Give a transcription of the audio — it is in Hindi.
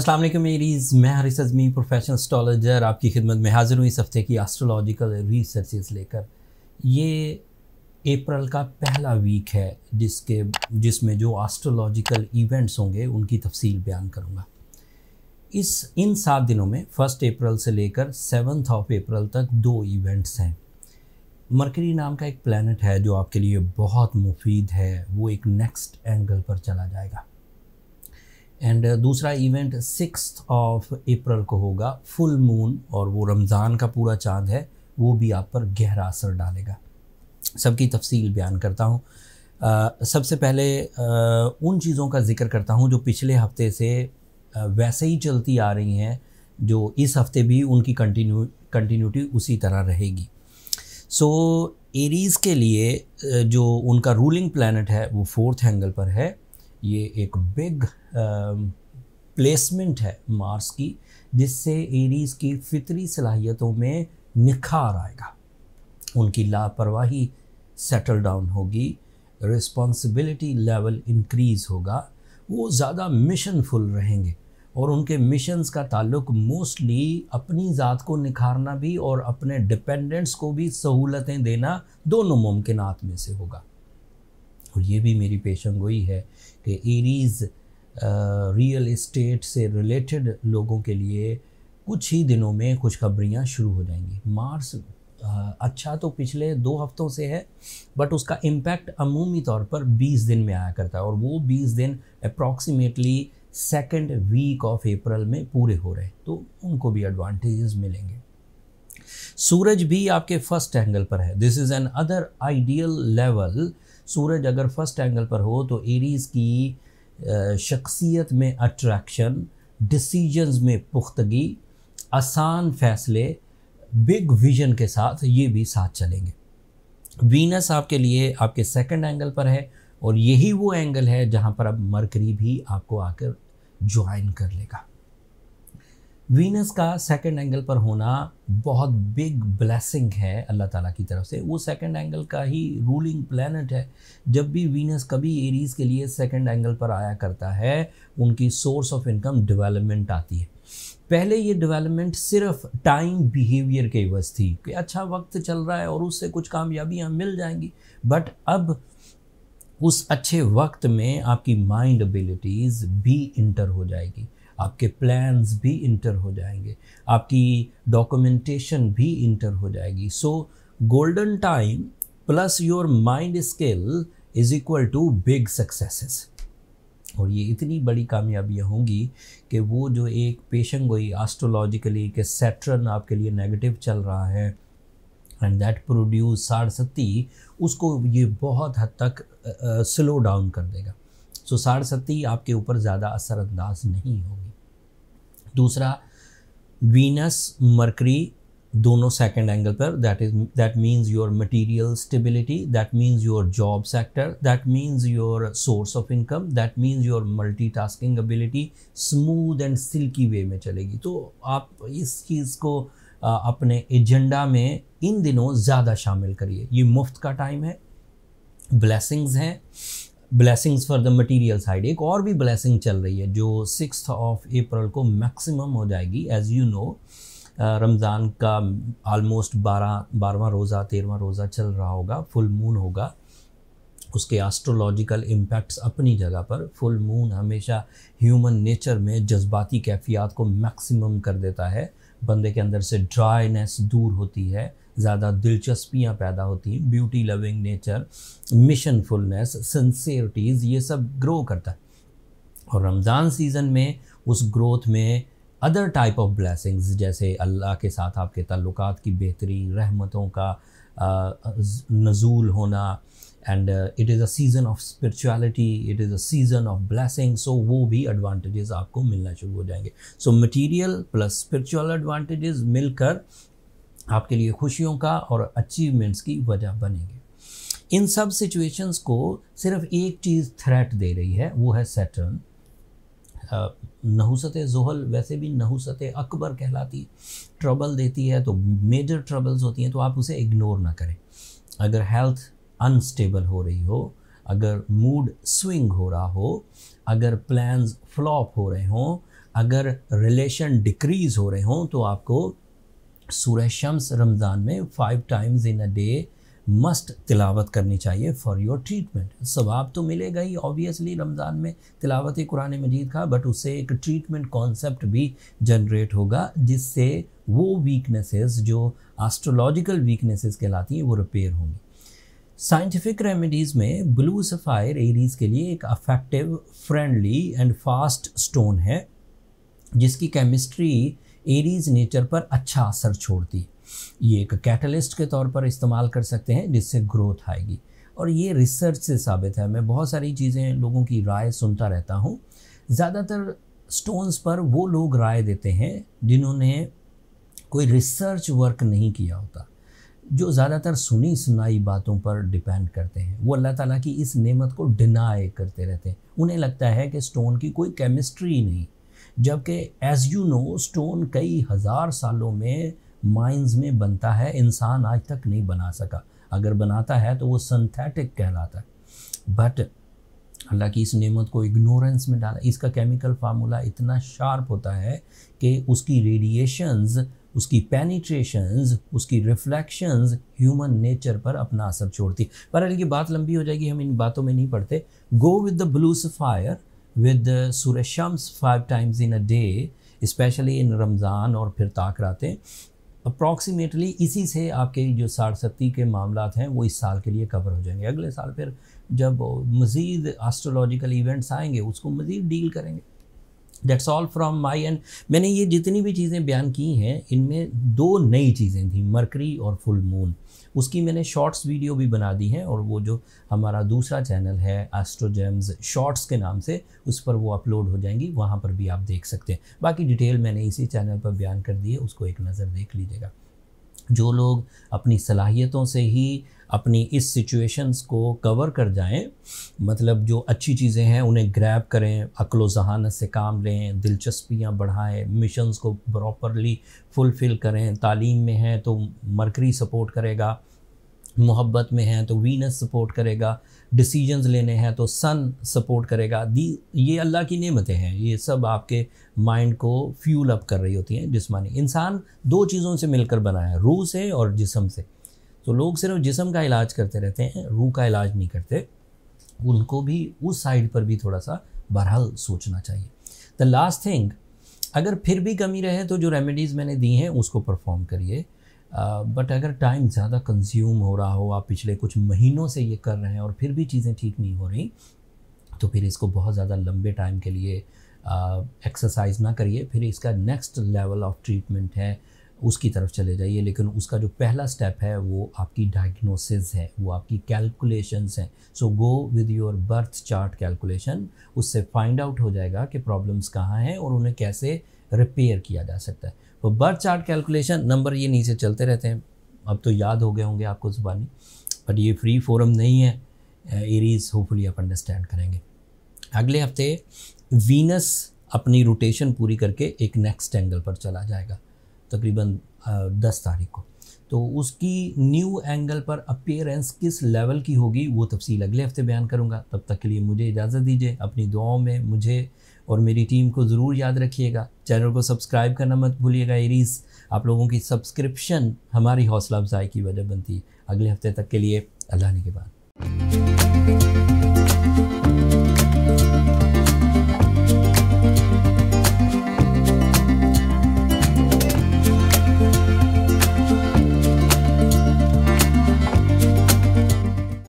असलम मेरीज़ मैं हरिस अजमी प्रोफेशनल एस्ट्रोलॉजर आपकी खिदमत में हाज़िर हूँ इस हफ़्ते की एस्ट्रोलॉजिकल रिसर्च लेकर ये अप्रैल का पहला वीक है जिसके जिसमें जो एस्ट्रोलॉजिकल इवेंट्स होंगे उनकी तफसील बयान करूँगा इस इन सात दिनों में फ़र्स्ट अप्रैल से लेकर सेवन्थ ऑफ अप्रैल तक दो इवेंट्स हैं मरकरी नाम का एक प्लानट है जो आपके लिए बहुत मुफीद है वो एक नेक्स्ट एंगल पर चला जाएगा एंड uh, दूसरा इवेंट सिक्स ऑफ अप्रैल को होगा फुल मून और वो रमज़ान का पूरा चांद है वो भी आप पर गहरा असर डालेगा सबकी तफसील बयान करता हूँ सबसे पहले आ, उन चीज़ों का ज़िक्र करता हूँ जो पिछले हफ्ते से वैसे ही चलती आ रही हैं जो इस हफ्ते भी उनकी कंटिन्यू कंटिन्यूटी उसी तरह रहेगी सो so, एरीज़ के लिए जो उनका रूलिंग प्लानट है वो फोर्थ एंगल पर है ये एक बिग प्लेसमेंट um, है मार्स की जिससे एरीज की फितरी सलाहियतों में निखार आएगा उनकी लापरवाही सेटल डाउन होगी रिस्पॉन्सिबिलिटी लेवल इंक्रीज़ होगा वो ज़्यादा मिशनफुल रहेंगे और उनके मिशंस का ताल्लुक मोस्टली अपनी ज़ात को निखारना भी और अपने डिपेंडेंट्स को भी सहूलतें देना दोनों मुमकिन में से होगा और ये भी मेरी पेशन गोई है कि ईरीज़ रियल इस्टेट से रिलेटेड लोगों के लिए कुछ ही दिनों में खुशखबरियाँ शुरू हो जाएंगी मार्स आ, uh, अच्छा तो पिछले दो हफ्तों से है बट उसका इम्पैक्ट अमूमी तौर पर 20 दिन में आया करता है और वो 20 दिन approximately second week of April में पूरे हो रहे हैं तो उनको भी एडवांटेजेस मिलेंगे सूरज भी आपके फर्स्ट एंगल पर है this is another ideal level सूरज अगर फर्स्ट एंगल पर हो तो एरीज़ की शख्सियत में अट्रैक्शन डिसीजंस में पुख्तगी आसान फैसले बिग विजन के साथ ये भी साथ चलेंगे वीनस आपके लिए आपके सेकंड एंगल पर है और यही वो एंगल है जहाँ पर अब मरकरी भी आपको आकर ज्वाइन कर लेगा वीनस का सेकंड एंगल पर होना बहुत बिग ब्लेसिंग है अल्लाह ताला की तरफ से वो सेकंड एंगल का ही रूलिंग प्लैनट है जब भी वीनस कभी एरीज़ के लिए सेकंड एंगल पर आया करता है उनकी सोर्स ऑफ इनकम डेवलपमेंट आती है पहले ये डेवलपमेंट सिर्फ टाइम बिहेवियर के वज थी कि अच्छा वक्त चल रहा है और उससे कुछ कामयाबियाँ मिल जाएंगी बट अब उस अच्छे वक्त में आपकी माइंड एबिलिटीज़ भी इंटर हो जाएगी आपके प्लान्स भी इंटर हो जाएंगे आपकी डॉक्यूमेंटेशन भी इंटर हो जाएगी so golden time plus your mind skill is equal to big successes और ये इतनी बड़ी कामयाबियाँ होंगी कि वो जो एक पेशन गोई आस्ट्रोलॉजिकली के सेट्रन आपके लिए नेगेटिव चल रहा है एंड दैट प्रोड्यूस सारसती उसको ये बहुत हद तक स्लो uh, डाउन कर देगा सो so, सारसती आपके ऊपर ज़्यादा असरअंदाज नहीं होगी दूसरा वीनस मरकरी दोनों सेकंड एंगल पर that is that means your material stability that means your job sector that means your source of income that means your multitasking ability smooth and silky way में चलेगी तो आप इस चीज़ को अपने एजेंडा में इन दिनों ज़्यादा शामिल करिए ये मुफ्त का टाइम है ब्लेसिंग्स हैं blessings for the material side एक और भी ब्लेसिंग चल रही है जो सिक्स ऑफ अप्रैल को मैक्सिमम हो जाएगी एज़ यू नो रमज़ान का आलमोस्ट बारह बारहवा रोज़ा तेरहवा रोज़ा चल रहा होगा फुल मून होगा उसके एस्ट्रोलॉजिकल इम्पैक्ट्स अपनी जगह पर फुल मून हमेशा ह्यूमन नेचर में जज्बाती कैफियत को मैक्सिमम कर देता है बंदे के अंदर से ड्राइनेस दूर होती है ज़्यादा दिलचस्पियाँ पैदा होती हैं beauty loving nature mindfulness sincerities ये सब ग्रो करता है और रमज़ान सीज़न में उस ग्रोथ में अदर टाइप ऑफ ब्लेसिंग्स जैसे अल्लाह के साथ आपके ताल्लुक की बेहतरी रहमतों का नजूल होना and it is a season of spirituality it is a season of blessing so वो भी एडवांटेजेस आपको मिलना शुरू हो जाएंगे so material plus spiritual advantages मिलकर आपके लिए खुशियों का और अचीवमेंट्स की वजह बनेंगे इन सब सिचुएशंस को सिर्फ एक चीज़ थ्रेट दे रही है वो है सेटर्न नहुसत जोहल वैसे भी नहुसत अकबर कहलाती ट्रबल देती है तो मेजर ट्रबल्स होती हैं तो आप उसे इग्नोर ना करें अगर हेल्थ अनस्टेबल हो रही हो अगर मूड स्विंग हो रहा हो अगर प्लान्स फ्लॉप हो रहे हों अगर रिलेशन डिक्रीज़ हो रहे हों तो आपको सूर्य शम्स रमज़ान में five times in a day must तिलावत करनी चाहिए फॉर योर ट्रीटमेंट स्वाब तो मिलेगा ही ऑब्वियसली रमज़ान में तिलावत कुरान मजीद का बट उससे एक ट्रीटमेंट कॉन्सेप्ट भी जनरेट होगा जिससे वो वीकनेसेस जो एस्ट्रोलॉजिकल वीकनेसेस कहलाती हैं वो रिपेयर होंगी साइंटिफिक रेमेडीज़ में ब्लू सफ़ायर एरीज़ के लिए एक affective friendly and fast stone है जिसकी केमिस्ट्री एरीज नेचर पर अच्छा असर छोड़ती है ये एक कैटलिस्ट के तौर पर इस्तेमाल कर सकते हैं जिससे ग्रोथ आएगी और ये रिसर्च से साबित है मैं बहुत सारी चीज़ें लोगों की राय सुनता रहता हूँ ज़्यादातर स्टोन्स पर वो लोग राय देते हैं जिन्होंने कोई रिसर्च वर्क नहीं किया होता जो ज़्यादातर सुनी सुनाई बातों पर डिपेंड करते हैं वो अल्लाह ताला की इस नेमत को डिनाई करते रहते हैं उन्हें लगता है कि स्टोन की कोई केमिस्ट्री नहीं जबकि एज़ यू नो स्टोन कई हज़ार सालों में माइंस में बनता है इंसान आज तक नहीं बना सका अगर बनाता है तो वो सिंथेटिक कहलाता है बट अल्लाह की इस नेमत को इग्नोरेंस में डाला इसका केमिकल फार्मूला इतना शार्प होता है कि उसकी रेडिएशंस उसकी पेनिट्रेशंस उसकी रिफ्लेक्शंस ह्यूमन नेचर पर अपना असर छोड़ती है पर ये बात लंबी हो जाएगी हम इन बातों में नहीं पढ़ते go with the blue sapphire with सूर्य शम्स five times in a day especially in Ramzan और फिर ताक रातें अप्रॉक्सीमेटली इसी से आपके जो सारसती के मामला हैं वो इस साल के लिए कवर हो जाएंगे अगले साल फिर जब मज़ीद एस्ट्रोलॉजिकल इवेंट्स आएंगे उसको मज़ीद डील करेंगे that's all from my and मैंने ये जितनी भी चीज़ें बयान की हैं इनमें दो नई चीज़ें थी मरकरी और फुल मून उसकी मैंने शॉर्ट्स वीडियो भी बना दी हैं और वो जो हमारा दूसरा चैनल है एस्ट्रोजेम्स शॉर्ट्स के नाम से उस पर वो अपलोड हो जाएंगी वहाँ पर भी आप देख सकते हैं बाकी डिटेल मैंने इसी चैनल पर बयान कर दी है उसको एक नज़र देख लीजिएगा जो लोग अपनी सलाहियतों से ही अपनी इस सिचुएशंस को कवर कर जाएं मतलब जो अच्छी चीज़ें हैं उन्हें ग्रैब करें अकलो जहानत से काम लें दिलचस्पियाँ बढ़ाएं मिशंस को प्रॉपरली फुलफ़िल करें तालीम में हैं तो मरकरी सपोर्ट करेगा मोहब्बत में हैं तो वीनस सपोर्ट करेगा डिसीजंस लेने हैं तो सन सपोर्ट करेगा दी ये अल्लाह की नेमतें हैं ये सब आपके माइंड को फ्यूल अप कर रही होती हैं जिसमानी इंसान दो चीज़ों से मिलकर बना है रूह से और जिसम से तो लोग सिर्फ जिसम का इलाज करते रहते हैं रूह का इलाज नहीं करते उनको भी उस साइड पर भी थोड़ा सा बहरहाल सोचना चाहिए द लास्ट थिंग अगर फिर भी कमी रहे तो जो रेमेडीज़ मैंने दी हैं उसको परफॉर्म करिए बट अगर टाइम ज़्यादा कंज्यूम हो रहा हो आप पिछले कुछ महीनों से ये कर रहे हैं और फिर भी चीज़ें ठीक नहीं हो रही तो फिर इसको बहुत ज़्यादा लंबे टाइम के लिए एक्सरसाइज ना करिए फिर इसका नेक्स्ट लेवल ऑफ ट्रीटमेंट है उसकी तरफ चले जाइए लेकिन उसका जो पहला स्टेप है वो आपकी डायग्नोसिस है वो आपकी कैलकुलेशंस हैं so go with your birth chart calculation उससे फाइंड आउट हो जाएगा कि प्रॉब्लम्स कहाँ हैं और उन्हें कैसे रिपेयर किया जा सकता है तो बर्थ चार्ट कैलकुलेशन नंबर ये नीचे चलते रहते हैं अब तो याद हो गए होंगे आपको ज़ुबानी बट ये फ्री फोरम नहीं है एरीज होपफुली आप अंडरस्टैंड करेंगे अगले हफ्ते वीनस अपनी रोटेशन पूरी करके एक नेक्स्ट एंगल पर चला जाएगा तकरीबन दस तारीख को तो उसकी न्यू एंगल पर अपेयरेंस किस लेवल की होगी वो तफसील अगले हफ्ते बयान करूँगा तब तक के लिए मुझे इजाज़त दीजिए अपनी दुआओं में मुझे और मेरी टीम को ज़रूर याद रखिएगा चैनल को सब्सक्राइब करना मत भूलिएगा एरीज आप लोगों की सब्सक्रिप्शन हमारी हौसला अफजाई की वजह बनती है अगले हफ्ते तक के लिए अल्लाह ने के बाद